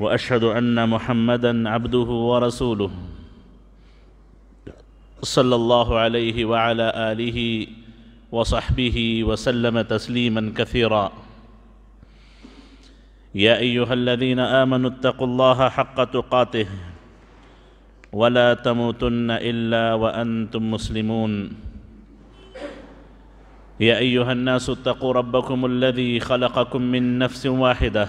واشهد ان محمدا عبده ورسوله صلى الله عليه وعلى اله وصحبه وسلم تسليما كثيرا يا ايها الذين امنوا اتقوا الله حق تقاته ولا تموتن الا وانتم مسلمون يا ايها الناس اتقوا ربكم الذي خلقكم من نفس واحده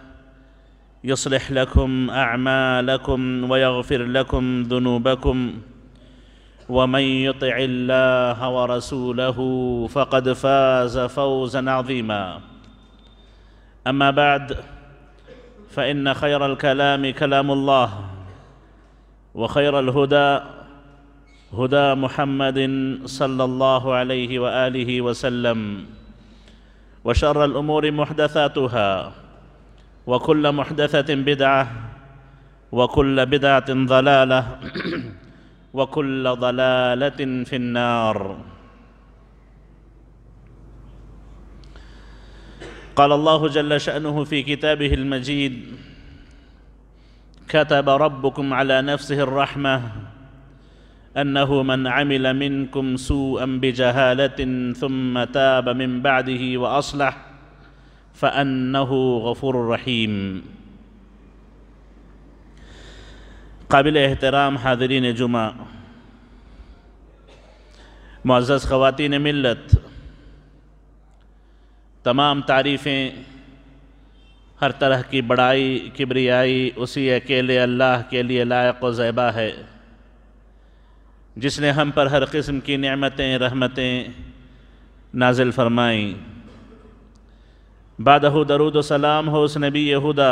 يصلح لكم اعمالكم ويغفر لكم ذنوبكم ومن يطع الله ورسوله فقد فاز فوزا عظيما اما بعد فان خير الكلام كلام الله وخير الهدى هدى محمد صلى الله عليه واله وسلم وشر الامور محدثاتها وكل محدثة بدعة وكل بدعة ضلالة وكل ضلالة في النار قال الله جل شأنه في كتابه المجيد كتب ربكم على نفسه الرحمة أنه من عمل منكم سوءا بجهالة ثم تاب من بعده وأصلح فأنه غفور رحیم الرحیم قابل احترام حاضرین جمعہ معزز خواتین ملت تمام تعریفیں ہر طرح کی بڑائی کبریائی اسی اکیلے اللہ کے لیے لائق و زیبہ ہے جس نے ہم پر ہر قسم کی نعمتیں رحمتیں نازل فرمائیں بادہ درود و سلام ہو اس نبی یہودہ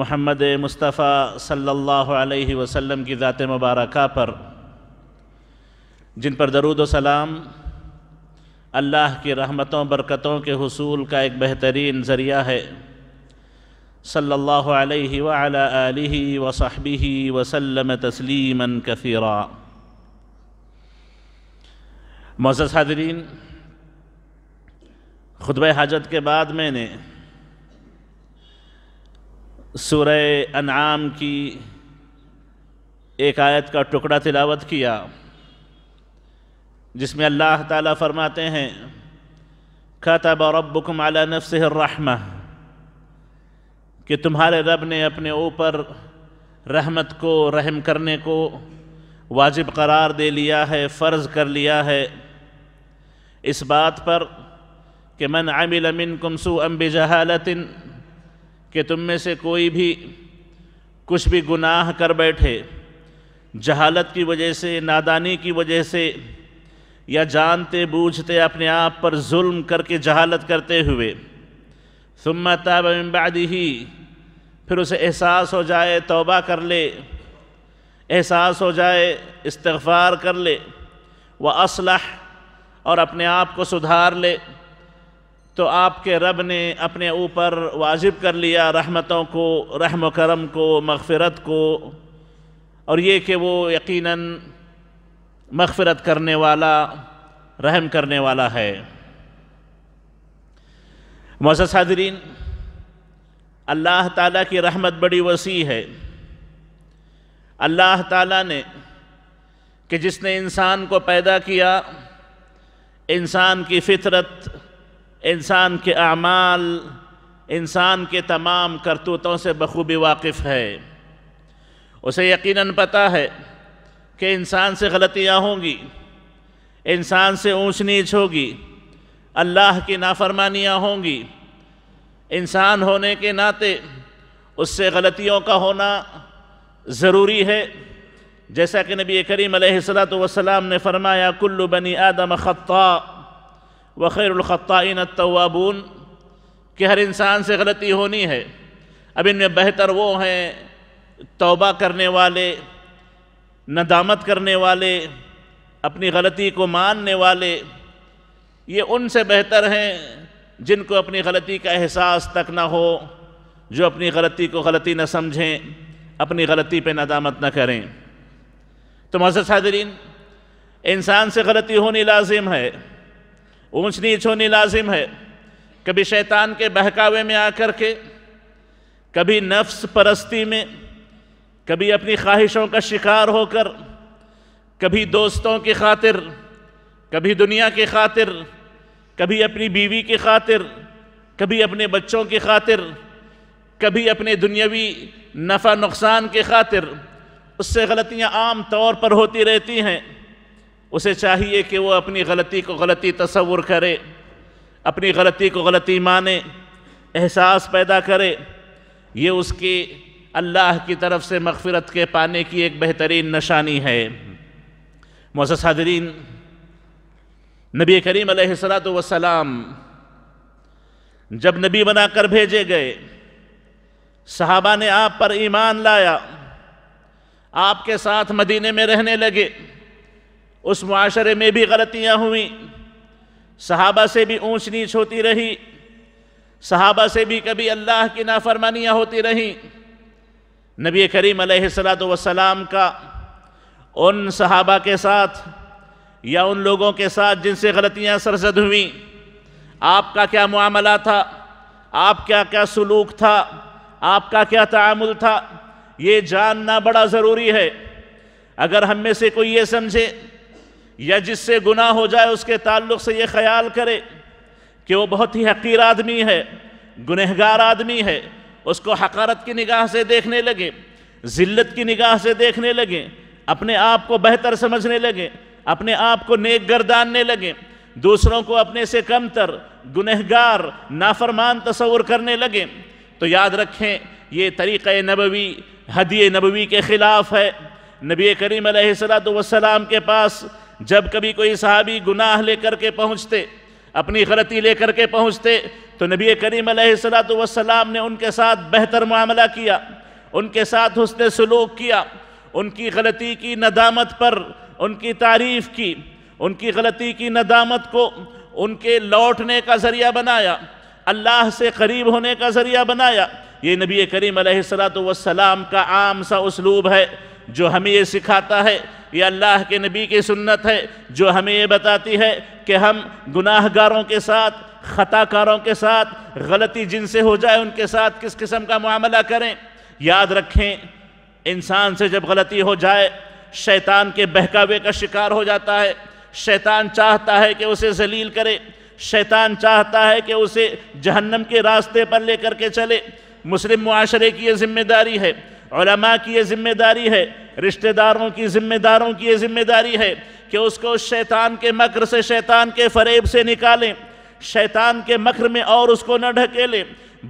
محمد مصطفیٰ صلی اللہ علیہ وسلم کی ذات مبارکہ پر جن پر درود و سلام اللہ کی رحمتوں برکتوں کے حصول کا ایک بہترین ذریعہ ہے صلی اللہ علیہ و آلہ وصحبہ وسلم تسلیما کثیرا معزز حاضرین خطبہ حاجت کے بعد میں نے سورہ انعام کی ایک آیت کا ٹکڑا تلاوت کیا جس میں اللہ تعالیٰ فرماتے ہیں کتب ربکم علی عالا الرحمہ کہ تمہارے رب نے اپنے اوپر رحمت کو رحم کرنے کو واجب قرار دے لیا ہے فرض کر لیا ہے اس بات پر کہ من عمل منکم سوءا بجہالت کہ تم میں سے کوئی بھی کچھ بھی گناہ کر بیٹھے جہالت کی وجہ سے نادانی کی وجہ سے یا جانتے بوجھتے اپنے آپ پر ظلم کر کے جہالت کرتے ہوئے ثم تاب من ہی پھر اسے احساس ہو جائے توبہ کر لے احساس ہو جائے استغفار کر لے وَأَصْلَحْ اسلح اور اپنے آپ کو سدھار لے تو آپ کے رب نے اپنے اوپر واجب کر لیا رحمتوں کو رحم و کرم کو مغفرت کو اور یہ کہ وہ یقیناً مغفرت کرنے والا رحم کرنے والا ہے معزز صادرین اللہ تعالیٰ کی رحمت بڑی وسیع ہے اللہ تعالیٰ نے کہ جس نے انسان کو پیدا کیا انسان کی فطرت انسان کے اعمال انسان کے تمام کرتوتوں سے بخوبی واقف ہے اسے یقیناً پتہ ہے کہ انسان سے غلطیاں ہوں گی انسان سے اونچ نیچ ہوگی اللہ کی نافرمانیاں ہوں گی انسان ہونے کے ناطے اس سے غلطیوں کا ہونا ضروری ہے جیسا کہ نبی کریم علیہ السلام نے فرمایا کل بنی آدم خطا وخیر الخطائین التوابون کہ ہر انسان سے غلطی ہونی ہے اب ان میں بہتر وہ ہیں توبہ کرنے والے ندامت کرنے والے اپنی غلطی کو ماننے والے یہ ان سے بہتر ہیں جن کو اپنی غلطی کا احساس تک نہ ہو جو اپنی غلطی کو غلطی نہ سمجھیں اپنی غلطی پہ ندامت نہ کریں تو معزز حاضرین انسان سے غلطی ہونی لازم ہے اونچ نیچ ہونی لازم ہے کبھی شیطان کے بہکاوے میں آ کر کے کبھی نفس پرستی میں کبھی اپنی خواہشوں کا شکار ہو کر کبھی دوستوں کی خاطر کبھی دنیا کی خاطر کبھی اپنی بیوی کی خاطر کبھی اپنے بچوں کی خاطر کبھی اپنے دنیاوی نفع نقصان کی خاطر اس سے غلطیاں عام طور پر ہوتی رہتی ہیں اسے چاہیے کہ وہ اپنی غلطی کو غلطی تصور کرے اپنی غلطی کو غلطی مانے احساس پیدا کرے یہ اس کی اللہ کی طرف سے مغفرت کے پانے کی ایک بہترین نشانی ہے حاضرین نبی کریم علیہ السلام وسلام جب نبی بنا کر بھیجے گئے صحابہ نے آپ پر ایمان لایا آپ کے ساتھ مدینے میں رہنے لگے اس معاشرے میں بھی غلطیاں ہوئیں صحابہ سے بھی اونچ نیچ ہوتی رہی صحابہ سے بھی کبھی اللہ کی نافرمانیاں ہوتی رہیں نبی کریم علیہ السلام والسلام کا ان صحابہ کے ساتھ یا ان لوگوں کے ساتھ جن سے غلطیاں سرزد ہوئیں آپ کا کیا معاملہ تھا آپ کا کیا سلوک تھا آپ کا کیا تعامل تھا یہ جاننا بڑا ضروری ہے اگر ہم میں سے کوئی یہ سمجھے یا جس سے گناہ ہو جائے اس کے تعلق سے یہ خیال کرے کہ وہ بہت ہی حقیر آدمی ہے گنہگار آدمی ہے اس کو حقارت کی نگاہ سے دیکھنے لگے ذلت کی نگاہ سے دیکھنے لگے اپنے آپ کو بہتر سمجھنے لگے اپنے آپ کو نیک گرداننے لگے دوسروں کو اپنے سے کم تر گنہگار نافرمان تصور کرنے لگے تو یاد رکھیں یہ طریقہ نبوی حدی نبوی کے خلاف ہے نبی کریم علیہ اللہۃ وسلام کے پاس جب کبھی کوئی صحابی گناہ لے کر کے پہنچتے اپنی غلطی لے کر کے پہنچتے تو نبی کریم علیہ السلام والسلام نے ان کے ساتھ بہتر معاملہ کیا ان کے ساتھ حسن سلوک کیا ان کی غلطی کی ندامت پر ان کی تعریف کی ان کی غلطی کی ندامت کو ان کے لوٹنے کا ذریعہ بنایا اللہ سے قریب ہونے کا ذریعہ بنایا یہ نبی کریم علیہ السلام والسلام کا عام سا اسلوب ہے جو ہمیں یہ سکھاتا ہے یہ اللہ کے نبی کی سنت ہے جو ہمیں یہ بتاتی ہے کہ ہم گناہ گاروں کے ساتھ خطا کاروں کے ساتھ غلطی جن سے ہو جائے ان کے ساتھ کس قسم کا معاملہ کریں یاد رکھیں انسان سے جب غلطی ہو جائے شیطان کے بہکاوے کا شکار ہو جاتا ہے شیطان چاہتا ہے کہ اسے ذلیل کرے شیطان چاہتا ہے کہ اسے جہنم کے راستے پر لے کر کے چلے مسلم معاشرے کی یہ ذمہ داری ہے علماء کی یہ ذمہ داری ہے رشتہ داروں کی ذمہ داروں کی یہ ذمہ داری ہے کہ اس کو شیطان کے مکر سے شیطان کے فریب سے نکالیں شیطان کے مکر میں اور اس کو نہ ڈھکیلیں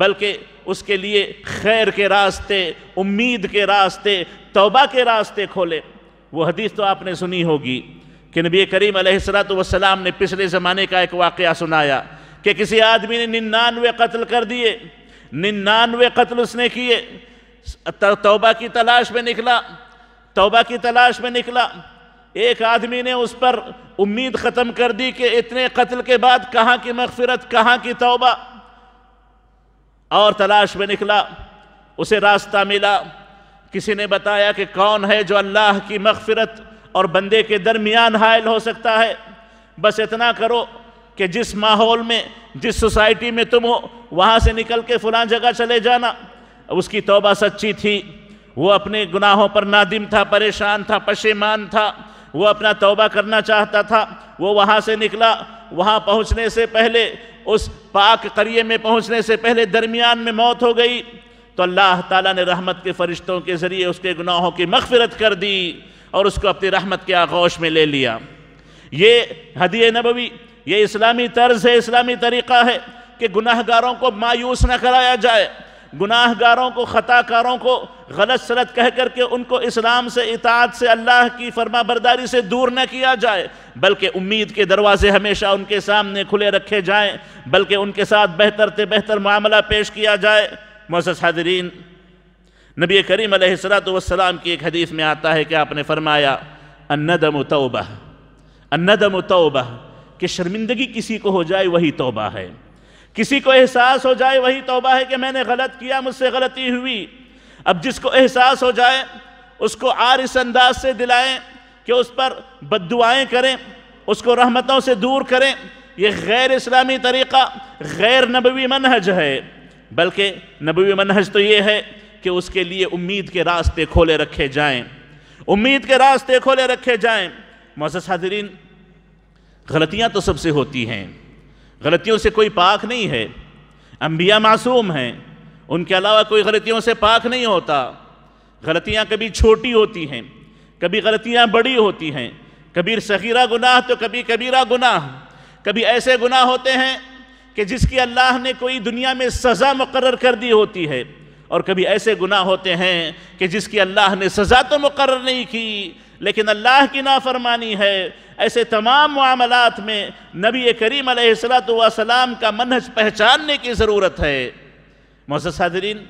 بلکہ اس کے لیے خیر کے راستے امید کے راستے توبہ کے راستے کھولیں وہ حدیث تو آپ نے سنی ہوگی کہ نبی کریم علیہ السلام نے پچھلے زمانے کا ایک واقعہ سنایا کہ کسی آدمی نے ننانوے قتل کر دیے ننانوے قتل اس نے کیے توبہ کی تلاش میں نکلا توبہ کی تلاش میں نکلا ایک آدمی نے اس پر امید ختم کر دی کہ اتنے قتل کے بعد کہاں کی مغفرت کہاں کی توبہ اور تلاش میں نکلا اسے راستہ ملا کسی نے بتایا کہ کون ہے جو اللہ کی مغفرت اور بندے کے درمیان حائل ہو سکتا ہے بس اتنا کرو کہ جس ماحول میں جس سوسائٹی میں تم ہو وہاں سے نکل کے فلاں جگہ چلے جانا اس کی توبہ سچی تھی وہ اپنے گناہوں پر نادم تھا پریشان تھا پشیمان تھا وہ اپنا توبہ کرنا چاہتا تھا وہ وہاں سے نکلا وہاں پہنچنے سے پہلے اس پاک قریے میں پہنچنے سے پہلے درمیان میں موت ہو گئی تو اللہ تعالیٰ نے رحمت کے فرشتوں کے ذریعے اس کے گناہوں کی مغفرت کر دی اور اس کو اپنی رحمت کے آغوش میں لے لیا یہ حدیع نبوی یہ اسلامی طرز ہے اسلامی طریقہ ہے کہ گناہ گاروں کو مایوس نہ کرایا جائے گناہ گاروں کو خطا کاروں کو غلط سلط کہہ کر کے ان کو اسلام سے اطاعت سے اللہ کی فرما برداری سے دور نہ کیا جائے بلکہ امید کے دروازے ہمیشہ ان کے سامنے کھلے رکھے جائیں بلکہ ان کے ساتھ بہتر سے بہتر معاملہ پیش کیا جائے موضح حاضرین نبی کریم علیہ السلام کی ایک حدیث میں آتا ہے کہ آپ نے فرمایا الندم توبہ الندم توبہ کہ شرمندگی کسی کو ہو جائے وہی توبہ ہے کسی کو احساس ہو جائے وہی توبہ ہے کہ میں نے غلط کیا مجھ سے غلطی ہوئی اب جس کو احساس ہو جائے اس کو عارس انداز سے دلائیں کہ اس پر بد دعائیں کریں اس کو رحمتوں سے دور کریں یہ غیر اسلامی طریقہ غیر نبوی منحج ہے بلکہ نبوی منہج تو یہ ہے کہ اس کے لیے امید کے راستے کھولے رکھے جائیں امید کے راستے کھولے رکھے جائیں حاضرین غلطیاں تو سب سے ہوتی ہیں غلطیوں سے کوئی پاک نہیں ہے انبیاء معصوم ہیں ان کے علاوہ کوئی غلطیوں سے پاک نہیں ہوتا غلطیاں کبھی چھوٹی ہوتی ہیں کبھی غلطیاں بڑی ہوتی ہیں کبھی صغیرہ گناہ تو کبھی کبیرہ گناہ کبھی ایسے گناہ ہوتے ہیں کہ جس کی اللہ نے کوئی دنیا میں سزا مقرر کر دی ہوتی ہے اور کبھی ایسے گناہ ہوتے ہیں کہ جس کی اللہ نے سزا تو مقرر نہیں کی لیکن اللہ کی نافرمانی ہے ایسے تمام معاملات میں نبی کریم علیہ السلام کا منحج پہچاننے کی ضرورت ہے محسوس حاضرین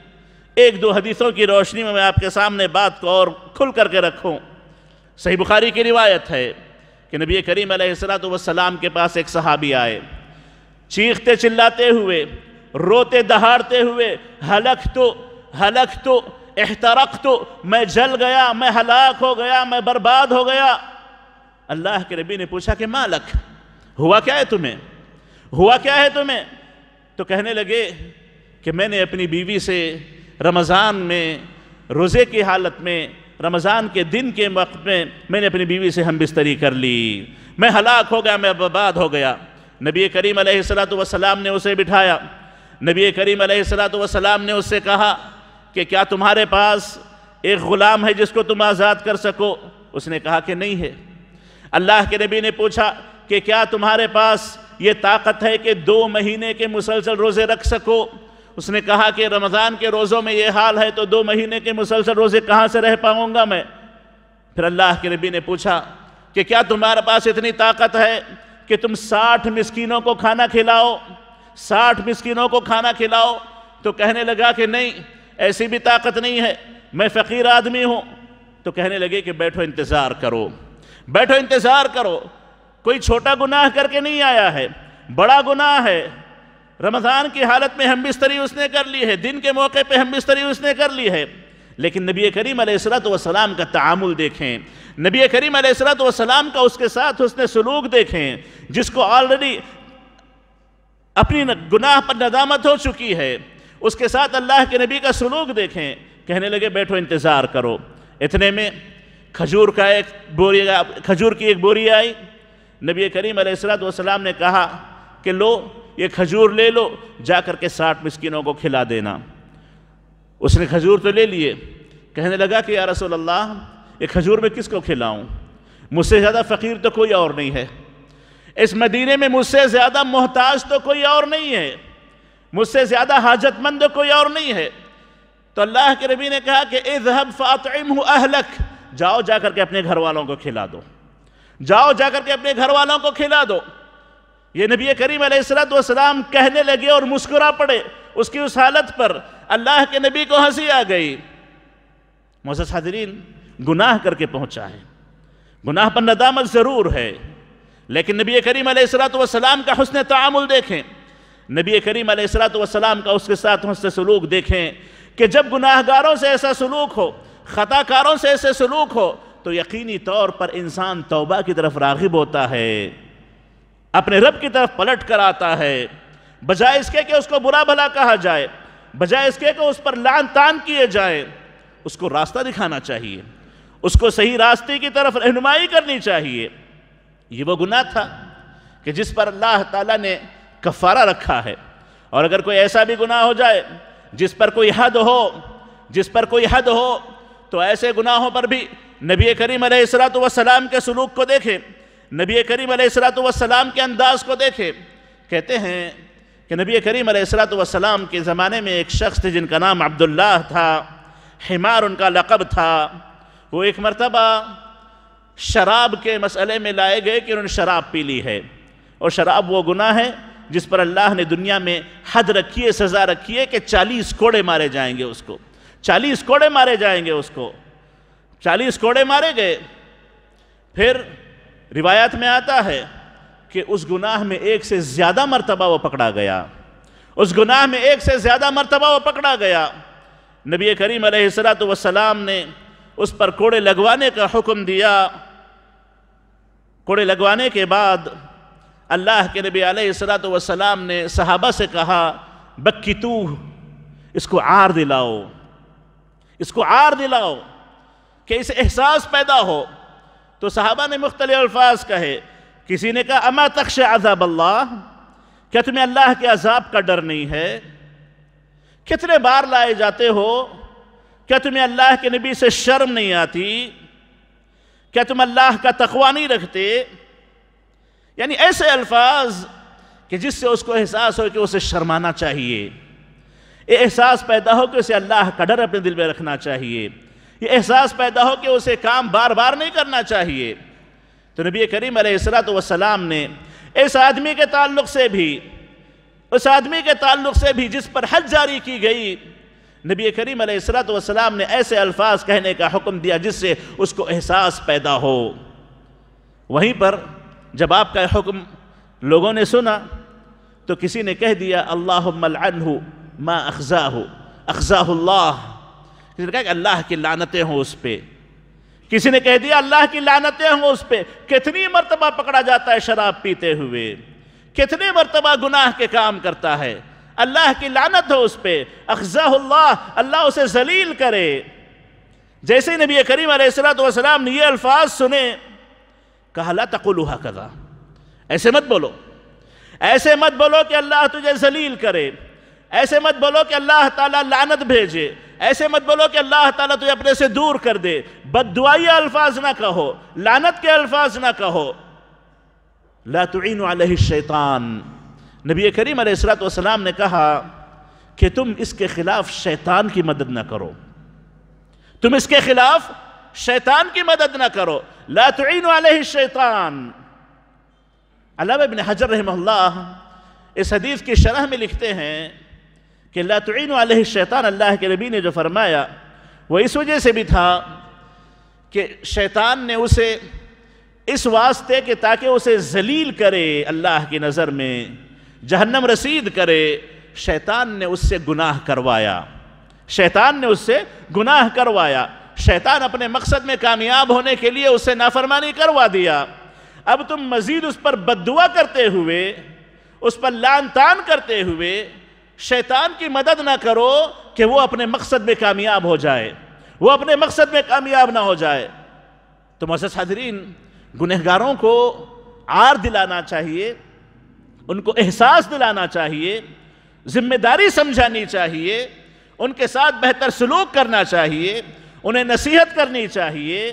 ایک دو حدیثوں کی روشنی میں میں آپ کے سامنے بات کو اور کھل کر کے رکھوں صحیح بخاری کی روایت ہے کہ نبی کریم علیہ السلام کے پاس ایک صحابی آئے چیختے چلاتے ہوئے روتے دہارتے ہوئے حلق تو حلق تو احترقت میں جل گیا میں ہلاک ہو گیا میں برباد ہو گیا اللہ کے ربی نے پوچھا کہ مالک ہوا کیا ہے تمہیں ہوا کیا ہے تمہیں تو کہنے لگے کہ میں نے اپنی بیوی سے رمضان میں روزے کی حالت میں رمضان کے دن کے وقت میں میں نے اپنی بیوی سے ہم بستری کر لی میں ہلاک ہو گیا میں برباد ہو گیا نبی کریم علیہ السلاۃ نے اسے بٹھایا نبی کریم علیہ السلام وسلام نے اسے کہا کہ کیا تمہارے پاس ایک غلام ہے جس کو تم آزاد کر سکو اس نے کہا کہ نہیں ہے اللہ کے نبی نے پوچھا کہ کیا تمہارے پاس یہ طاقت ہے کہ دو مہینے کے مسلسل روزے رکھ سکو اس نے کہا کہ رمضان کے روزوں میں یہ حال ہے تو دو مہینے کے مسلسل روزے کہاں سے رہ پاؤں گا میں پھر اللہ کے نبی نے پوچھا کہ کیا تمہارے پاس اتنی طاقت ہے کہ تم ساٹھ مسکینوں کو کھانا کھلاؤ ساٹھ مسکینوں کو کھانا کھلاؤ تو کہنے لگا کہ نہیں ایسی بھی طاقت نہیں ہے میں فقیر آدمی ہوں تو کہنے لگے کہ بیٹھو انتظار کرو بیٹھو انتظار کرو کوئی چھوٹا گناہ کر کے نہیں آیا ہے بڑا گناہ ہے رمضان کی حالت میں ہم بستری اس نے کر لی ہے دن کے موقع پہ ہم بستری اس نے کر لی ہے لیکن نبی کریم علیہ السلام کا تعامل دیکھیں نبی کریم علیہ السلام کا اس کے ساتھ اس نے سلوک دیکھیں جس کو آلریڈی اپنی گناہ پر ندامت ہو چکی ہے اس کے ساتھ اللہ کے نبی کا سلوک دیکھیں کہنے لگے بیٹھو انتظار کرو اتنے میں کھجور کا ایک بوری کھجور کی ایک بوری آئی نبی کریم علیہ السلام والسلام نے کہا کہ لو یہ کھجور لے لو جا کر کے ساٹھ مسکینوں کو کھلا دینا اس نے کھجور تو لے لیے کہنے لگا کہ یا رسول اللہ یہ کھجور میں کس کو کھلاؤں مجھ سے زیادہ فقیر تو کوئی اور نہیں ہے اس مدینے میں مجھ سے زیادہ محتاج تو کوئی اور نہیں ہے مجھ سے زیادہ حاجت مند کوئی اور نہیں ہے تو اللہ کے نبی نے کہا کہ اذہب فاطعمہ اہلک جاؤ جا کر کے اپنے گھر والوں کو کھلا دو جاؤ جا کر کے اپنے گھر والوں کو کھلا دو یہ نبی کریم علیہ السلام کہنے لگے اور مسکرا پڑے اس کی اس حالت پر اللہ کے نبی کو ہنسی آ گئی حضرین گناہ کر کے پہنچا ہے گناہ پر ندامت ضرور ہے لیکن نبی کریم علیہ السلام کا حسن تعامل دیکھیں نبی کریم علیہ السلام کا اس کے ساتھ ہم سے سلوک دیکھیں کہ جب گناہ گاروں سے ایسا سلوک ہو خطا کاروں سے ایسے سلوک ہو تو یقینی طور پر انسان توبہ کی طرف راغب ہوتا ہے اپنے رب کی طرف پلٹ کر آتا ہے بجائے اس کے کہ اس کو برا بھلا کہا جائے بجائے اس کے کہ اس پر لان تان کیے جائے اس کو راستہ دکھانا چاہیے اس کو صحیح راستے کی طرف رہنمائی کرنی چاہیے یہ وہ گناہ تھا کہ جس پر اللہ تعالیٰ نے کفارہ رکھا ہے اور اگر کوئی ایسا بھی گناہ ہو جائے جس پر کوئی حد ہو جس پر کوئی حد ہو تو ایسے گناہوں پر بھی نبی کریم علیہ السلام والسلام کے سلوک کو دیکھیں نبی کریم علیہ السلام والسلام کے انداز کو دیکھیں کہتے ہیں کہ نبی کریم علیہ السلام کے زمانے میں ایک شخص جن کا نام عبداللہ تھا حمار ان کا لقب تھا وہ ایک مرتبہ شراب کے مسئلے میں لائے گئے کہ انہوں نے شراب پی لی ہے اور شراب وہ گناہ ہے جس پر اللہ نے دنیا میں حد رکھی ہے سزا رکھی ہے کہ چالیس کوڑے مارے جائیں گے اس کو چالیس کوڑے مارے جائیں گے اس کو چالیس کوڑے مارے گئے پھر روایت میں آتا ہے کہ اس گناہ میں ایک سے زیادہ مرتبہ وہ پکڑا گیا اس گناہ میں ایک سے زیادہ مرتبہ وہ پکڑا گیا نبی کریم علیہ السلام والسلام نے اس پر کوڑے لگوانے کا حکم دیا کوڑے لگوانے کے بعد اللہ کے نبی علیہ السلام والسلام نے صحابہ سے کہا بکی تو اس کو عار دلاؤ اس کو عار دلاؤ کہ اسے احساس پیدا ہو تو صحابہ نے مختلف الفاظ کہے کسی نے کہا اما تخش عذاب اللہ کیا تمہیں اللہ کے عذاب کا ڈر نہیں ہے کتنے بار لائے جاتے ہو کیا تمہیں اللہ کے نبی سے شرم نہیں آتی کیا تم اللہ کا تقوی نہیں رکھتے یعنی ایسے الفاظ کہ جس سے اس کو احساس ہو کہ اسے شرمانا چاہیے یہ احساس پیدا ہو کہ اسے اللہ کا ڈر اپنے دل میں رکھنا چاہیے یہ احساس پیدا ہو کہ اسے کام بار بار نہیں کرنا چاہیے تو نبی کریم علیہ السلام نے اس آدمی کے تعلق سے بھی اس آدمی کے تعلق سے بھی جس پر حج جاری کی گئی نبی کریم علیہ السلام نے ایسے الفاظ کہنے کا حکم دیا جس سے اس کو احساس پیدا ہو وہیں پر جب آپ کا حکم لوگوں نے سنا تو کسی نے کہہ دیا اللہ العنہ ما اخزاہ اخزاہ اللہ کسی نے کہا کہ اللہ کی لانتیں ہوں اس پہ کسی نے کہہ دیا اللہ کی لانتیں ہوں اس پہ کتنی مرتبہ پکڑا جاتا ہے شراب پیتے ہوئے کتنی مرتبہ گناہ کے کام کرتا ہے اللہ کی لانت ہو اس پہ اخزاہ اللہ اللہ اسے ذلیل کرے جیسے نبی کریم علیہ السلام نے یہ الفاظ سنیں کہا لا کہ کذا ایسے مت بولو ایسے مت بولو کہ اللہ تجھے ذلیل کرے ایسے مت بولو کہ اللہ تعالیٰ لعنت بھیجے ایسے مت بولو کہ اللہ تعالیٰ تجھے اپنے سے دور کر دے بد الفاظ نہ کہو لعنت کے الفاظ نہ کہو لا تعینو علیہ الشیطان نبی کریم علیہ والسلام نے کہا کہ تم اس کے خلاف شیطان کی مدد نہ کرو تم اس کے خلاف شیطان کی مدد نہ کرو لا تعین علیہ الشیطان شیطان ابن حجر رحمہ اللہ اس حدیث کی شرح میں لکھتے ہیں کہ لا تعین علیہ الشیطان اللہ کے نبی نے جو فرمایا وہ اس وجہ سے بھی تھا کہ شیطان نے اسے اس واسطے کہ تاکہ اسے ذلیل کرے اللہ کی نظر میں جہنم رسید کرے شیطان نے اس سے گناہ کروایا شیطان نے اس سے گناہ کروایا شیطان اپنے مقصد میں کامیاب ہونے کے لیے اسے نافرمانی کروا دیا اب تم مزید اس پر بدعا کرتے ہوئے اس پر لان تان کرتے ہوئے شیطان کی مدد نہ کرو کہ وہ اپنے مقصد میں کامیاب ہو جائے وہ اپنے مقصد میں کامیاب نہ ہو جائے تو معزز حضرین گنہگاروں کو آر دلانا چاہیے ان کو احساس دلانا چاہیے ذمہ داری سمجھانی چاہیے ان کے ساتھ بہتر سلوک کرنا چاہیے انہیں نصیحت کرنی چاہیے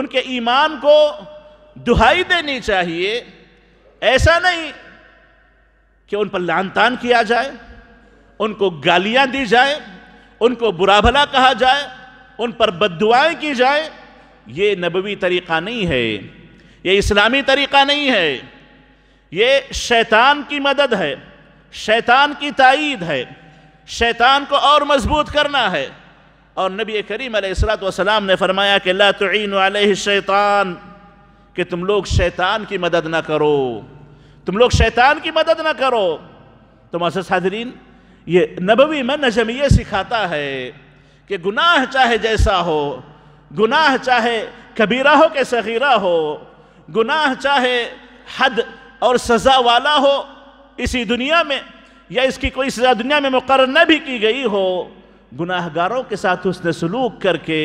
ان کے ایمان کو دہائی دینی چاہیے ایسا نہیں کہ ان پر لان تان کیا جائے ان کو گالیاں دی جائیں ان کو برا بھلا کہا جائے ان پر بد دعائیں کی جائیں یہ نبوی طریقہ نہیں ہے یہ اسلامی طریقہ نہیں ہے یہ شیطان کی مدد ہے شیطان کی تائید ہے شیطان کو اور مضبوط کرنا ہے اور نبی کریم علیہ السلام والسلام نے فرمایا کہ لا تعین علیہ الشیطان کہ تم لوگ شیطان کی مدد نہ کرو تم لوگ شیطان کی مدد نہ کرو تو معزز حاضرین یہ نبوی منظم یہ سکھاتا ہے کہ گناہ چاہے جیسا ہو گناہ چاہے کبیرہ ہو کہ صغیرہ ہو گناہ چاہے حد اور سزا والا ہو اسی دنیا میں یا اس کی کوئی سزا دنیا میں مقرر نہ بھی کی گئی ہو گناہ گاروں کے ساتھ اس نے سلوک کر کے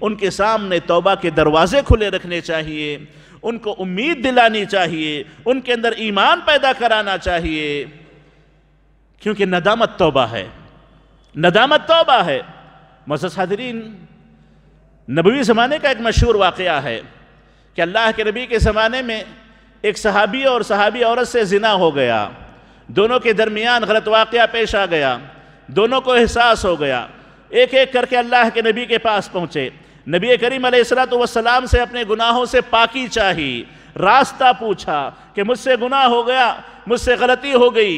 ان کے سامنے توبہ کے دروازے کھلے رکھنے چاہیے ان کو امید دلانی چاہیے ان کے اندر ایمان پیدا کرانا چاہیے کیونکہ ندامت توبہ ہے ندامت توبہ ہے محسوس حاضرین نبوی زمانے کا ایک مشہور واقعہ ہے کہ اللہ کے نبی کے زمانے میں ایک صحابی اور صحابی عورت سے زنا ہو گیا دونوں کے درمیان غلط واقعہ پیش آ گیا دونوں کو احساس ہو گیا ایک ایک کر کے اللہ کے نبی کے پاس پہنچے نبی کریم علیہ السلام والسلام سے اپنے گناہوں سے پاکی چاہی راستہ پوچھا کہ مجھ سے گناہ ہو گیا مجھ سے غلطی ہو گئی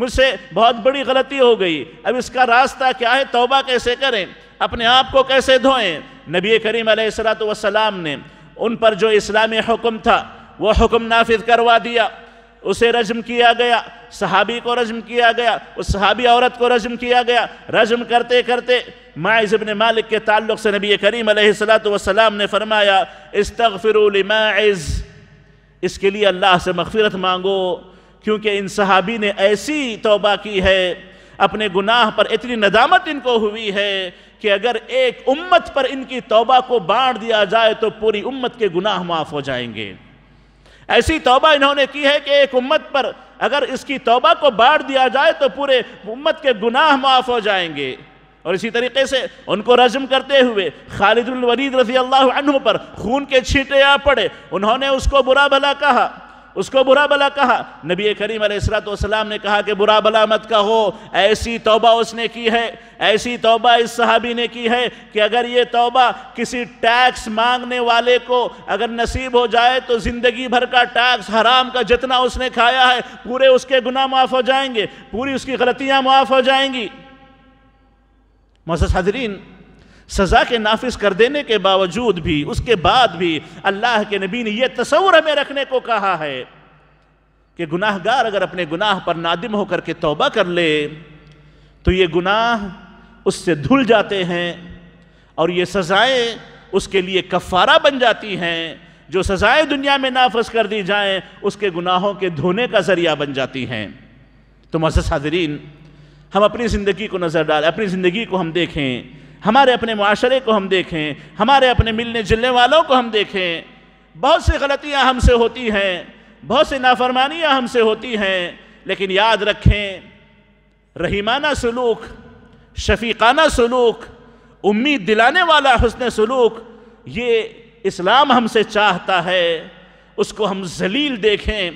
مجھ سے بہت بڑی غلطی ہو گئی اب اس کا راستہ کیا ہے توبہ کیسے کریں اپنے آپ کو کیسے دھوئیں نبی کریم علیہ السلام والسلام نے ان پر جو اسلامی حکم تھا وہ حکم نافذ کروا دیا اسے رجم کیا گیا صحابی کو رجم کیا گیا اس صحابی عورت کو رجم کیا گیا رجم کرتے کرتے مالک کے تعلق سے نبی کریم علیہ السلام نے فرمایا اس کے اللہ سے مغفرت مانگو کیونکہ ان صحابی نے ایسی توبہ کی ہے اپنے گناہ پر اتنی ندامت ان کو ہوئی ہے کہ اگر ایک امت پر ان کی توبہ کو بانٹ دیا جائے تو پوری امت کے گناہ معاف ہو جائیں گے ایسی توبہ انہوں نے کی ہے کہ ایک امت پر اگر اس کی توبہ کو بانٹ دیا جائے تو پورے امت کے گناہ معاف ہو جائیں گے اور اسی طریقے سے ان کو رجم کرتے ہوئے خالد الورید رضی اللہ عنہ پر خون کے چھیٹے آ پڑے انہوں نے اس کو برا بھلا کہا اس کو برا بلا کہا نبی کریم علیہ السلام والسلام نے کہا کہ برا بلا مت کا ہو ایسی توبہ اس نے کی ہے ایسی توبہ اس صحابی نے کی ہے کہ اگر یہ توبہ کسی ٹیکس مانگنے والے کو اگر نصیب ہو جائے تو زندگی بھر کا ٹیکس حرام کا جتنا اس نے کھایا ہے پورے اس کے گناہ معاف ہو جائیں گے پوری اس کی غلطیاں معاف ہو جائیں گی حضرین سزا کے نافذ کر دینے کے باوجود بھی اس کے بعد بھی اللہ کے نبی نے یہ تصور ہمیں رکھنے کو کہا ہے کہ گناہ گار اگر اپنے گناہ پر نادم ہو کر کے توبہ کر لے تو یہ گناہ اس سے دھل جاتے ہیں اور یہ سزائیں اس کے لیے کفارہ بن جاتی ہیں جو سزائیں دنیا میں نافذ کر دی جائیں اس کے گناہوں کے دھونے کا ذریعہ بن جاتی ہیں تو معزز حاضرین ہم اپنی زندگی کو نظر ڈالیں اپنی زندگی کو ہم دیکھیں ہمارے اپنے معاشرے کو ہم دیکھیں ہمارے اپنے ملنے جلنے والوں کو ہم دیکھیں بہت سی غلطیاں ہم سے ہوتی ہیں بہت سی نافرمانیاں ہم سے ہوتی ہیں لیکن یاد رکھیں رحیمانہ سلوک شفیقانہ سلوک امید دلانے والا حسن سلوک یہ اسلام ہم سے چاہتا ہے اس کو ہم ذلیل دیکھیں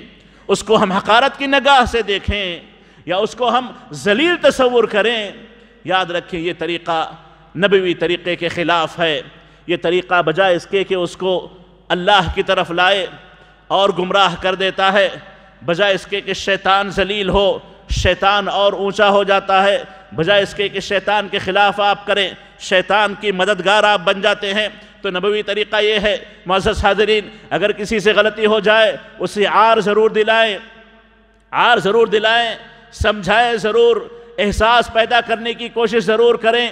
اس کو ہم حقارت کی نگاہ سے دیکھیں یا اس کو ہم ذلیل تصور کریں یاد رکھیں یہ طریقہ نبوی طریقے کے خلاف ہے یہ طریقہ بجائے اس کے کہ اس کو اللہ کی طرف لائے اور گمراہ کر دیتا ہے بجائے اس کے کہ شیطان ذلیل ہو شیطان اور اونچا ہو جاتا ہے بجائے اس کے کہ شیطان کے خلاف آپ کریں شیطان کی مددگار آپ بن جاتے ہیں تو نبوی طریقہ یہ ہے معزز حاضرین اگر کسی سے غلطی ہو جائے اسے عار ضرور دلائیں عار ضرور دلائیں سمجھائیں ضرور احساس پیدا کرنے کی کوشش ضرور کریں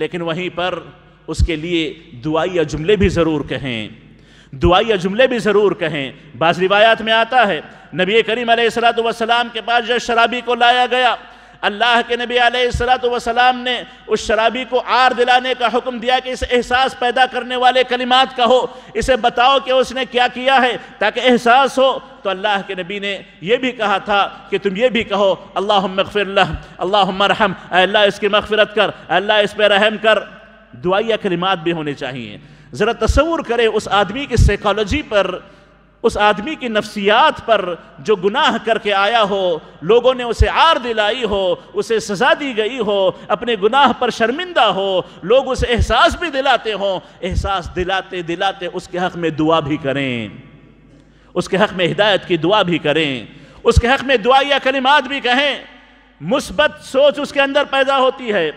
لیکن وہیں پر اس کے لیے دعائی جملے بھی ضرور کہیں دعائی جملے بھی ضرور کہیں بعض روایات میں آتا ہے نبی کریم علیہ السلام کے پاس جو شرابی کو لایا گیا اللہ کے نبی علیہ السلام نے اس شرابی کو آر دلانے کا حکم دیا کہ اسے احساس پیدا کرنے والے کلمات کہو اسے بتاؤ کہ اس نے کیا کیا ہے تاکہ احساس ہو تو اللہ کے نبی نے یہ بھی کہا تھا کہ تم یہ بھی کہو اللہ اللہم الحم اے رحم اللہ اس کی مغفرت کر اے اللہ اس پہ رحم کر دعائیہ کلمات بھی ہونے چاہیے ذرا تصور کرے اس آدمی کی سیکالوجی پر اس آدمی کی نفسیات پر جو گناہ کر کے آیا ہو لوگوں نے اسے عار دلائی ہو اسے سزا دی گئی ہو اپنے گناہ پر شرمندہ ہو لوگ اسے احساس بھی دلاتے ہوں احساس دلاتے دلاتے اس کے حق میں دعا بھی کریں اس کے حق میں ہدایت کی دعا بھی کریں اس کے حق میں دعا یا کلمات بھی کہیں مثبت سوچ اس کے اندر پیدا ہوتی ہے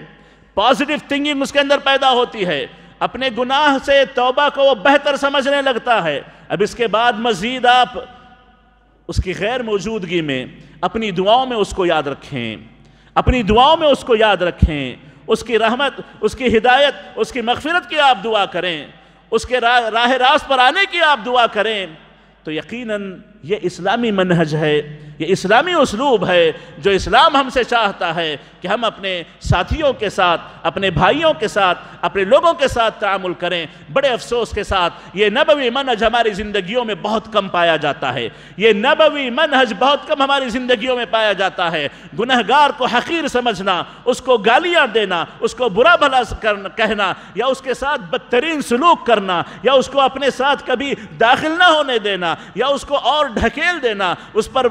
پازیٹیو تھنکنگ اس کے اندر پیدا ہوتی ہے اپنے گناہ سے توبہ کو وہ بہتر سمجھنے لگتا ہے اب اس کے بعد مزید آپ اس کی غیر موجودگی میں اپنی دعاؤں میں اس کو یاد رکھیں اپنی دعاؤں میں اس کو یاد رکھیں اس کی رحمت اس کی ہدایت اس کی مغفرت کی آپ دعا کریں اس کے راہ راست پر آنے کی آپ دعا کریں تو یقیناً یہ اسلامی منحج ہے یہ اسلامی اسلوب ہے جو اسلام ہم سے چاہتا ہے کہ ہم اپنے ساتھیوں کے ساتھ اپنے بھائیوں کے ساتھ اپنے لوگوں کے ساتھ تعامل کریں بڑے افسوس کے ساتھ یہ نبوی منہج ہماری زندگیوں میں بہت کم پایا جاتا ہے یہ نبوی منہج بہت کم ہماری زندگیوں میں پایا جاتا ہے گنہگار کو حقیر سمجھنا اس کو گالیاں دینا اس کو برا بھلا کہنا یا اس کے ساتھ بدترین سلوک کرنا یا اس کو اپنے ساتھ کبھی داخل نہ ہونے دینا یا اس کو اور دھکیل دینا اس پر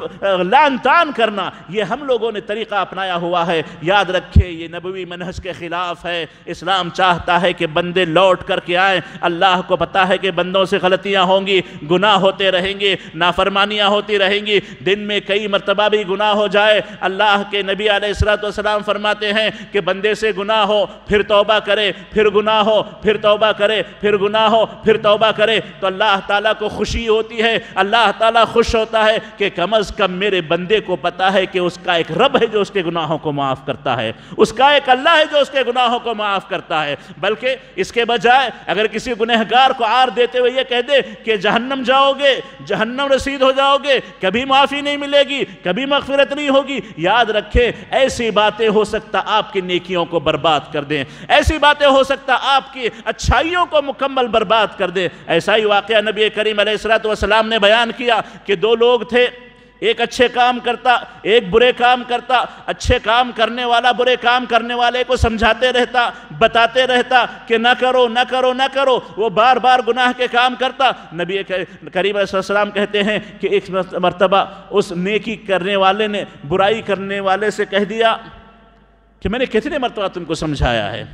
لان تان کرنا یہ ہم لوگوں نے طریقہ اپنایا ہوا ہے یاد رکھے یہ نبوی منحج کے خلاف ہے اسلام چاہتا ہے کہ بندے لوٹ کر کے آئیں اللہ کو پتا ہے کہ بندوں سے غلطیاں ہوں گی گناہ ہوتے رہیں گے نافرمانیاں ہوتی رہیں گی دن میں کئی مرتبہ بھی گناہ ہو جائے اللہ کے نبی علیہ السلام فرماتے ہیں کہ بندے سے گناہ ہو پھر توبہ کرے پھر گناہ ہو پھر توبہ کرے پھر گناہ ہو پھر توبہ کرے تو اللہ تعالیٰ کو خوشی ہوتی ہے اللہ تعالیٰ خوش ہوتا ہے کہ کم از کم میرے بندے کو پتا ہے کہ اس کا ایک رب ہے جو اس کے گناہوں کو معاف کرتا ہے اس کا ایک اللہ ہے جو اس کے گناہوں کو معاف کرتا ہے بلکہ اس کے بجائے اگر کسی گنہگار کو آر دیتے ہوئے یہ کہہ دے کہ جہنم جاؤ گے جہنم رسید ہو جاؤ گے کبھی معافی نہیں ملے گی کبھی مغفرت نہیں ہوگی یاد رکھے ایسی باتیں ہو سکتا آپ کی نیکیوں کو برباد کر دیں ایسی باتیں ہو سکتا آپ کی اچھائیوں کو مکمل برباد کر دیں ایسا ہی واقعہ نبی کریم علیہ السلام نے بیان کیا کہ دو لوگ تھے ایک اچھے کام کرتا ایک برے کام کرتا اچھے کام کرنے والا برے کام کرنے والے کو سمجھاتے رہتا بتاتے رہتا کہ نہ کرو نہ کرو نہ کرو وہ بار بار گناہ کے کام کرتا نبی کریم علیہ السلام کہتے ہیں کہ ایک مرتبہ اس نیکی کرنے والے نے برائی کرنے والے سے کہہ دیا کہ میں نے کتنے مرتبہ تم کو سمجھایا ہے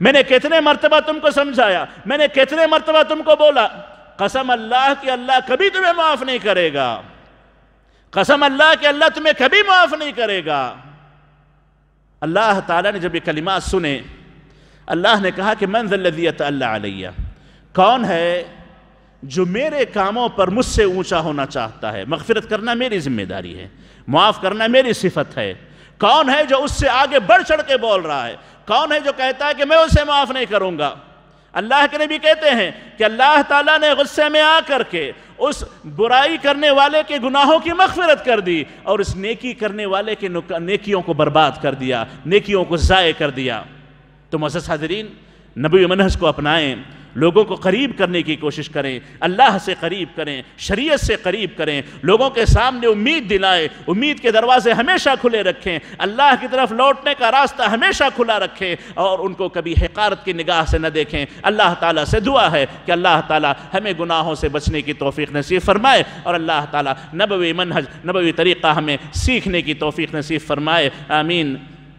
میں نے کتنے مرتبہ تم کو سمجھایا میں نے کتنے مرتبہ تم کو بولا قسم اللہ کہ اللہ کبھی تمہیں معاف نہیں کرے گا قسم اللہ کہ اللہ تمہیں کبھی معاف نہیں کرے گا اللہ تعالیٰ نے جب یہ کلمات سنے اللہ نے کہا کہ من اللہ دیا اللہ علیہ کون ہے جو میرے کاموں پر مجھ سے اونچا ہونا چاہتا ہے مغفرت کرنا میری ذمہ داری ہے معاف کرنا میری صفت ہے کون ہے جو اس سے آگے بڑھ چڑھ کے بول رہا ہے کون ہے جو کہتا ہے کہ میں اسے معاف نہیں کروں گا اللہ کے نبی کہتے ہیں کہ اللہ تعالیٰ نے غصے میں آ کر کے اس برائی کرنے والے کے گناہوں کی مغفرت کر دی اور اس نیکی کرنے والے کے نیکیوں کو برباد کر دیا نیکیوں کو ضائع کر دیا تو معزز حاضرین نبی منحص کو اپنائیں لوگوں کو قریب کرنے کی کوشش کریں اللہ سے قریب کریں شریعت سے قریب کریں لوگوں کے سامنے امید دلائیں امید کے دروازے ہمیشہ کھلے رکھیں اللہ کی طرف لوٹنے کا راستہ ہمیشہ کھلا رکھیں اور ان کو کبھی حقارت کی نگاہ سے نہ دیکھیں اللہ تعالیٰ سے دعا ہے کہ اللہ تعالیٰ ہمیں گناہوں سے بچنے کی توفیق نصیب فرمائے اور اللہ تعالیٰ نبوی منحج نبوی طریقہ ہمیں سیکھنے کی توفیق نصیب فرمائے آمین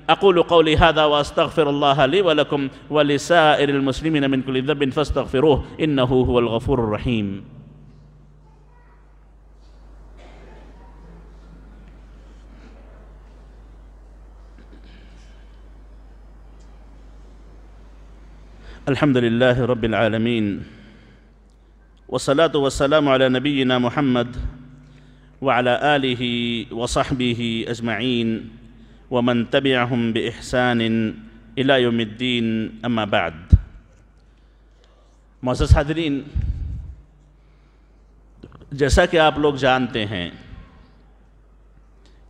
أقول قولي هذا وأستغفر الله لي ولكم ولسائر المسلمين من كل ذنب فاستغفروه إنه هو الغفور الرحيم الحمد لله رب العالمين والصلاة والسلام على نبينا محمد وعلى آله وصحبه أجمعين ومن تبعهم بإحسان إلى يوم الدین أما بعد معزز صحادرین جیسا کہ آپ لوگ جانتے ہیں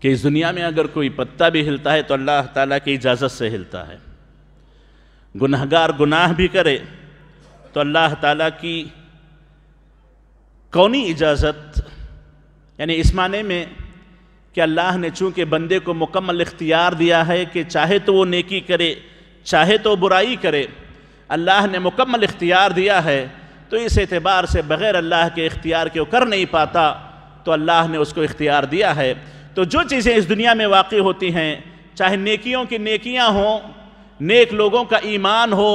کہ اس دنیا میں اگر کوئی پتہ بھی ہلتا ہے تو اللہ تعالیٰ کی اجازت سے ہلتا ہے گناہگار گناہ بھی کرے تو اللہ تعالیٰ کی کونی اجازت یعنی اس معنی میں کہ اللہ نے چونکہ بندے کو مکمل اختیار دیا ہے کہ چاہے تو وہ نیکی کرے چاہے تو برائی کرے اللہ نے مکمل اختیار دیا ہے تو اس اعتبار سے بغیر اللہ کے اختیار کے کر نہیں پاتا تو اللہ نے اس کو اختیار دیا ہے تو جو چیزیں اس دنیا میں واقع ہوتی ہیں چاہے نیکیوں کی نیکیاں ہوں نیک لوگوں کا ایمان ہو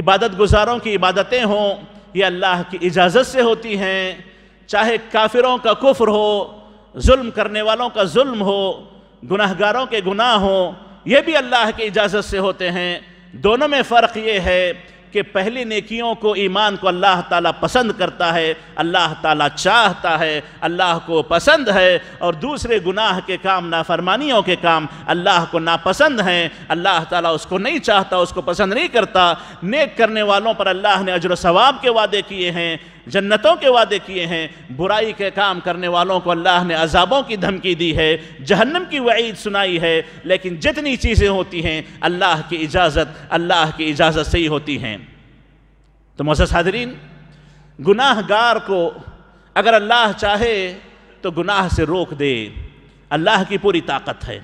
عبادت گزاروں کی عبادتیں ہوں یہ اللہ کی اجازت سے ہوتی ہیں چاہے کافروں کا کفر ہو ظلم کرنے والوں کا ظلم ہو گناہ گاروں کے گناہ ہو یہ بھی اللہ کی اجازت سے ہوتے ہیں دونوں میں فرق یہ ہے کہ پہلی نیکیوں کو ایمان کو اللہ تعالیٰ پسند کرتا ہے اللہ تعالیٰ چاہتا ہے اللہ کو پسند ہے اور دوسرے گناہ کے کام نافرمانیوں کے کام اللہ کو ناپسند ہیں اللہ تعالیٰ اس کو نہیں چاہتا اس کو پسند نہیں کرتا نیک کرنے والوں پر اللہ نے اجر و ثواب کے وعدے کیے ہیں جنتوں کے وعدے کیے ہیں برائی کے کام کرنے والوں کو اللہ نے عذابوں کی دھمکی دی ہے جہنم کی وعید سنائی ہے لیکن جتنی چیزیں ہوتی ہیں اللہ کی اجازت اللہ کی اجازت سے ہی ہوتی ہیں تو محسوس حاضرین گناہ گار کو اگر اللہ چاہے تو گناہ سے روک دے اللہ کی پوری طاقت ہے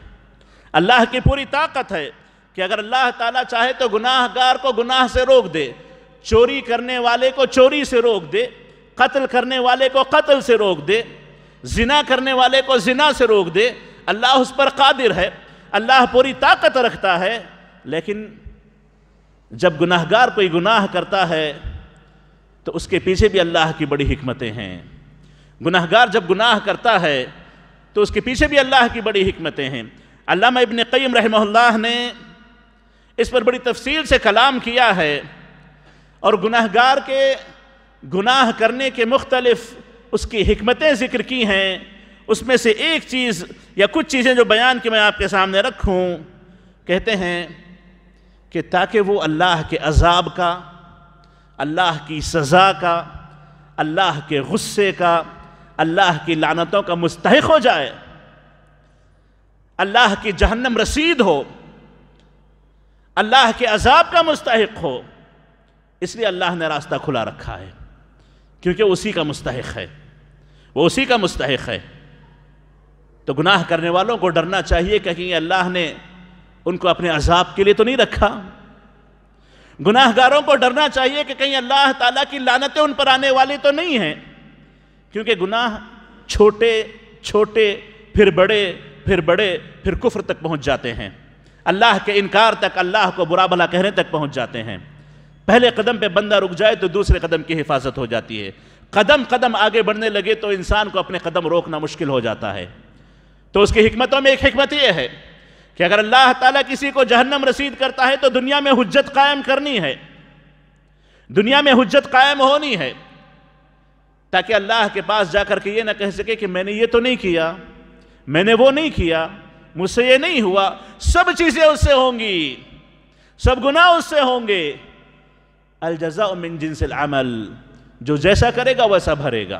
اللہ کی پوری طاقت ہے کہ اگر اللہ تعالیٰ چاہے تو گناہ گار کو گناہ سے روک دے چوری کرنے والے کو چوری سے روک دے قتل کرنے والے کو قتل سے روک دے زنا کرنے والے کو زنا سے روک دے اللہ اس پر قادر ہے اللہ پوری طاقت رکھتا ہے لیکن جب گناہگار کوئی گناہ کرتا ہے تو اس کے پیچھے بھی اللہ کی بڑی حکمتیں ہیں گناہگار جب گناہ کرتا ہے تو اس کے پیچھے بھی اللہ کی بڑی حکمتیں ہیں علامہ ابن قیم رحمہ اللہ نے اس پر بڑی تفصیل سے کلام کیا ہے اور گناہگار کے گناہ کرنے کے مختلف اس کی حکمتیں ذکر کی ہیں اس میں سے ایک چیز یا کچھ چیزیں جو بیان کی میں آپ کے سامنے رکھوں کہتے ہیں کہ تاکہ وہ اللہ کے عذاب کا اللہ کی سزا کا اللہ کے غصے کا اللہ کی لعنتوں کا مستحق ہو جائے اللہ کی جہنم رسید ہو اللہ کے عذاب کا مستحق ہو اس لیے اللہ نے راستہ کھلا رکھا ہے کیونکہ اسی کا مستحق ہے وہ اسی کا مستحق ہے تو گناہ کرنے والوں کو ڈرنا چاہیے کہ اللہ نے ان کو اپنے عذاب کے لیے تو نہیں رکھا گناہ گاروں کو ڈرنا چاہیے کہ کہیں اللہ تعالیٰ کی لانتیں ان پر آنے والی تو نہیں ہیں کیونکہ گناہ چھوٹے چھوٹے پھر بڑے پھر بڑے پھر کفر تک پہنچ جاتے ہیں اللہ کے انکار تک اللہ کو برا بھلا کہنے تک پہنچ جاتے ہیں پہلے قدم پہ بندہ رک جائے تو دوسرے قدم کی حفاظت ہو جاتی ہے قدم قدم آگے بڑھنے لگے تو انسان کو اپنے قدم روکنا مشکل ہو جاتا ہے تو اس کی حکمتوں میں ایک حکمت یہ ہے کہ اگر اللہ تعالیٰ کسی کو جہنم رسید کرتا ہے تو دنیا میں حجت قائم کرنی ہے دنیا میں حجت قائم ہونی ہے تاکہ اللہ کے پاس جا کر کے یہ نہ کہہ سکے کہ میں نے یہ تو نہیں کیا میں نے وہ نہیں کیا مجھ سے یہ نہیں ہوا سب چیزیں اس سے ہوں گی سب گناہ اس سے ہوں گے الجزاء من جنس العمل جو جیسا کرے گا ویسا بھرے گا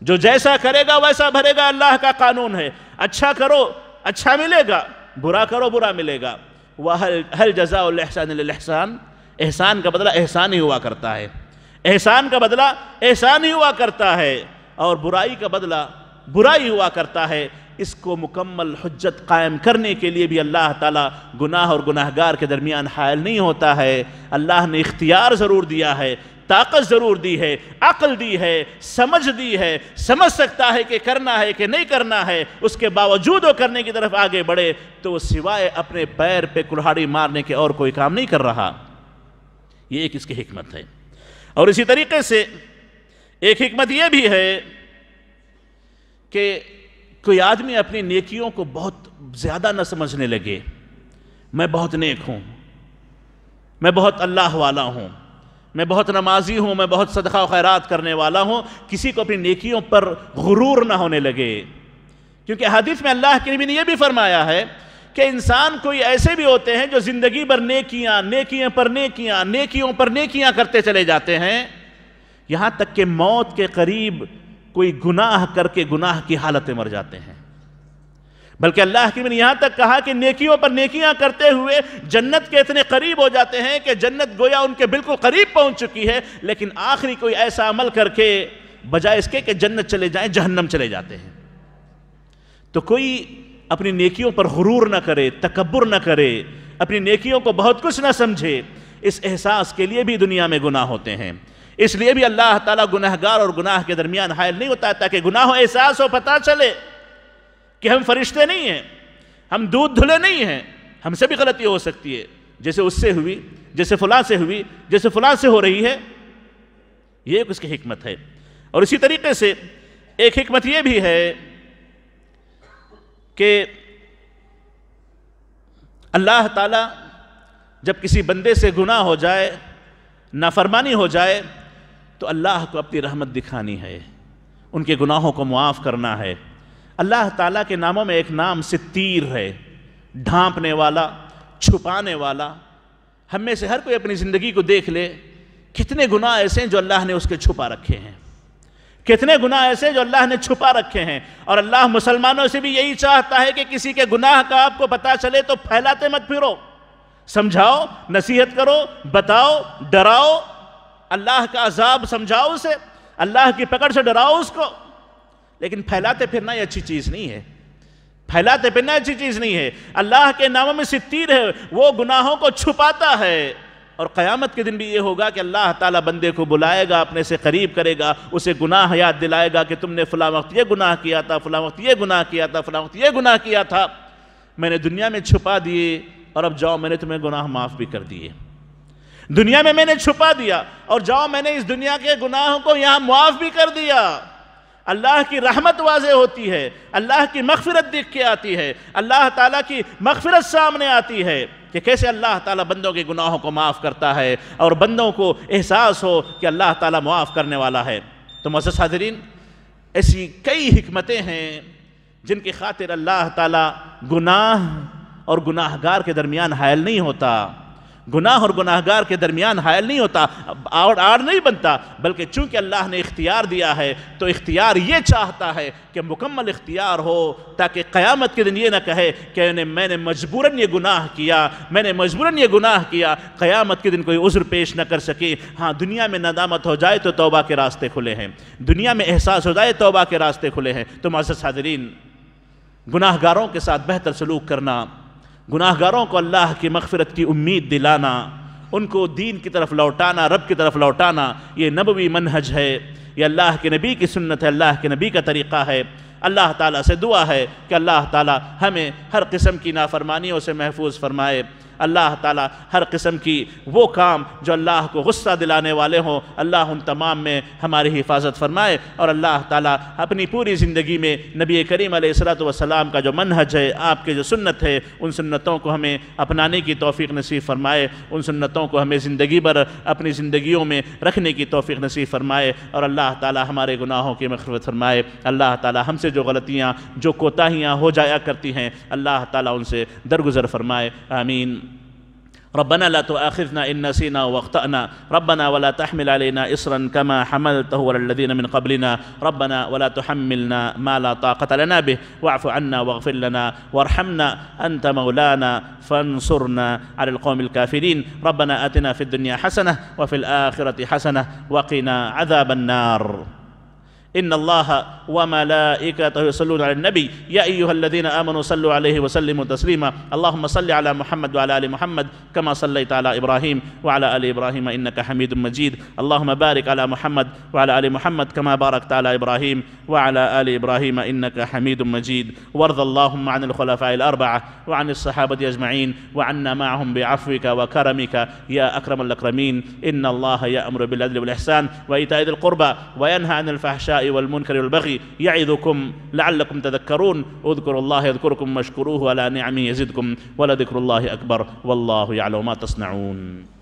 جو جیسا کرے گا ویسا بھرے گا اللہ کا قانون ہے اچھا کرو اچھا ملے گا برا کرو برا ملے گا وہ الْإِحْسَانِ لِلْإِحْسَانِ احسان کا بدلہ احسان ہی ہوا کرتا ہے احسان کا بدلہ احسان ہی ہوا کرتا ہے اور برائی کا بدلہ برائی ہوا کرتا ہے اس کو مکمل حجت قائم کرنے کے لیے بھی اللہ تعالیٰ گناہ اور گناہ گار کے درمیان حائل نہیں ہوتا ہے اللہ نے اختیار ضرور دیا ہے طاقت ضرور دی ہے عقل دی ہے سمجھ دی ہے سمجھ سکتا ہے کہ کرنا ہے کہ نہیں کرنا ہے اس کے باوجود وہ کرنے کی طرف آگے بڑھے تو سوائے اپنے پیر پہ کلہاڑی مارنے کے اور کوئی کام نہیں کر رہا یہ ایک اس کی حکمت ہے اور اسی طریقے سے ایک حکمت یہ بھی ہے کہ کوئی آدمی اپنی نیکیوں کو بہت زیادہ نہ سمجھنے لگے میں بہت نیک ہوں میں بہت اللہ والا ہوں میں بہت نمازی ہوں میں بہت صدقہ و خیرات کرنے والا ہوں کسی کو اپنی نیکیوں پر غرور نہ ہونے لگے کیونکہ حدیث میں اللہ کے نبی نے یہ بھی فرمایا ہے کہ انسان کوئی ایسے بھی ہوتے ہیں جو زندگی بھر نیکیاں نیکیوں پر نیکیاں نیکیوں پر نیکیاں کرتے چلے جاتے ہیں یہاں تک کہ موت کے قریب کوئی گناہ کر کے گناہ کی حالتیں مر جاتے ہیں بلکہ اللہ کی نے یہاں تک کہا کہ نیکیوں پر نیکیاں کرتے ہوئے جنت کے اتنے قریب ہو جاتے ہیں کہ جنت گویا ان کے بالکل قریب پہنچ چکی ہے لیکن آخری کوئی ایسا عمل کر کے بجائے اس کے کہ جنت چلے جائیں جہنم چلے جاتے ہیں تو کوئی اپنی نیکیوں پر غرور نہ کرے تکبر نہ کرے اپنی نیکیوں کو بہت کچھ نہ سمجھے اس احساس کے لیے بھی دنیا میں گناہ ہوتے ہیں اس لیے بھی اللہ تعالیٰ گناہ گار اور گناہ کے درمیان حائل نہیں ہوتا تاکہ گناہ و احساس ہو پتہ چلے کہ ہم فرشتے نہیں ہیں ہم دودھ دھلے نہیں ہیں ہم سے بھی غلطی ہو سکتی ہے جیسے اس سے ہوئی جیسے فلاں سے ہوئی جیسے فلاں سے ہو رہی ہے یہ ایک اس کی حکمت ہے اور اسی طریقے سے ایک حکمت یہ بھی ہے کہ اللہ تعالیٰ جب کسی بندے سے گناہ ہو جائے نافرمانی ہو جائے تو اللہ کو اپنی رحمت دکھانی ہے ان کے گناہوں کو معاف کرنا ہے اللہ تعالیٰ کے ناموں میں ایک نام ستیر ہے ڈھانپنے والا چھپانے والا ہم میں سے ہر کوئی اپنی زندگی کو دیکھ لے کتنے گناہ ایسے ہیں جو اللہ نے اس کے چھپا رکھے ہیں کتنے گناہ ایسے ہیں جو اللہ نے چھپا رکھے ہیں اور اللہ مسلمانوں سے بھی یہی چاہتا ہے کہ کسی کے گناہ کا آپ کو پتا چلے تو پھیلاتے مت پھرو سمجھاؤ نصیحت کرو بتاؤ ڈراؤ اللہ کا عذاب سمجھاؤ اسے اللہ کی پکڑ سے ڈراؤ اس کو لیکن پھیلاتے پھرنا یہ اچھی چیز نہیں ہے پھیلاتے پھرنا اچھی چیز نہیں ہے اللہ کے ناموں میں ستیر ہے وہ گناہوں کو چھپاتا ہے اور قیامت کے دن بھی یہ ہوگا کہ اللہ تعالیٰ بندے کو بلائے گا اپنے سے قریب کرے گا اسے گناہ یاد دلائے گا کہ تم نے فلاں وقت یہ گناہ کیا تھا فلاں وقت یہ گناہ کیا تھا فلاں وقت یہ گناہ کیا تھا میں نے دنیا میں چھپا دیے اور اب جاؤ میں نے تمہیں گناہ معاف بھی کر دیے دنیا میں میں نے چھپا دیا اور جاؤ میں نے اس دنیا کے گناہوں کو یہاں معاف بھی کر دیا اللہ کی رحمت واضح ہوتی ہے اللہ کی مغفرت دیکھ کے آتی ہے اللہ تعالیٰ کی مغفرت سامنے آتی ہے کہ کیسے اللہ تعالیٰ بندوں کے گناہوں کو معاف کرتا ہے اور بندوں کو احساس ہو کہ اللہ تعالیٰ معاف کرنے والا ہے تو معزز حاضرین ایسی کئی حکمتیں ہیں جن کی خاطر اللہ تعالیٰ گناہ اور گناہگار کے درمیان حائل نہیں ہوتا گناہ اور گناہ گار کے درمیان حائل نہیں ہوتا آڑ آڑ نہیں بنتا بلکہ چونکہ اللہ نے اختیار دیا ہے تو اختیار یہ چاہتا ہے کہ مکمل اختیار ہو تاکہ قیامت کے دن یہ نہ کہے کہ میں نے مجبوراً یہ گناہ کیا میں نے مجبوراً یہ گناہ کیا قیامت کے دن کوئی عذر پیش نہ کر سکے ہاں دنیا میں ندامت ہو جائے تو توبہ کے راستے کھلے ہیں دنیا میں احساس ہو جائے توبہ کے راستے کھلے ہیں تو معزز حاضرین گناہ گاروں کے ساتھ بہتر سلوک کرنا گناہ گاروں کو اللہ کی مغفرت کی امید دلانا ان کو دین کی طرف لوٹانا رب کی طرف لوٹانا یہ نبوی منحج ہے یہ اللہ کے نبی کی سنت ہے اللہ کے نبی کا طریقہ ہے اللہ تعالیٰ سے دعا ہے کہ اللہ تعالیٰ ہمیں ہر قسم کی نافرمانیوں سے محفوظ فرمائے اللہ تعالیٰ ہر قسم کی وہ کام جو اللہ کو غصہ دلانے والے ہوں اللہ ان تمام میں ہماری حفاظت فرمائے اور اللہ تعالیٰ اپنی پوری زندگی میں نبی کریم علیہ السلام کا جو منحج ہے آپ کے جو سنت ہے ان سنتوں کو ہمیں اپنانے کی توفیق نصیب فرمائے ان سنتوں کو ہمیں زندگی بھر اپنی زندگیوں میں رکھنے کی توفیق نصیب فرمائے اور اللہ تعالیٰ ہمارے گناہوں کی مخروت فرمائے اللہ تعالیٰ ہم سے جو غلطیاں جو کوتاہیاں ہو جایا کرتی ہیں اللہ تعالیٰ ان سے درگزر فرمائے آمین ربنا لا تؤاخذنا إن نسينا واخطأنا ربنا ولا تحمل علينا إصرا كما حملته على الذين من قبلنا ربنا ولا تحملنا ما لا طاقة لنا به واعف عنا واغفر لنا وارحمنا أنت مولانا فانصرنا على القوم الكافرين ربنا آتنا في الدنيا حسنة وفي الآخرة حسنة وقنا عذاب النار إن الله وملائكته يصلون على النبي يا أيها الذين آمنوا صلوا عليه وسلموا تسليما اللهم صل على محمد وعلى آل محمد كما صليت على إبراهيم وعلى آل إبراهيم إنك حميد مجيد اللهم بارك على محمد وعلى آل محمد كما باركت على إبراهيم وعلى آل إبراهيم إنك حميد مجيد وارض اللهم عن الخلفاء الأربعة وعن الصحابة أجمعين وعنا معهم بعفوك وكرمك يا أكرم الأكرمين إن الله يأمر بالعدل والإحسان وإيتاء ذي القربى وينهى عن الفحشاء والمنكر والبغي يعظكم لعلكم تذكرون اذكروا الله يذكركم واشكروه على نعمه يزدكم ولذكر الله أكبر والله يعلم ما تصنعون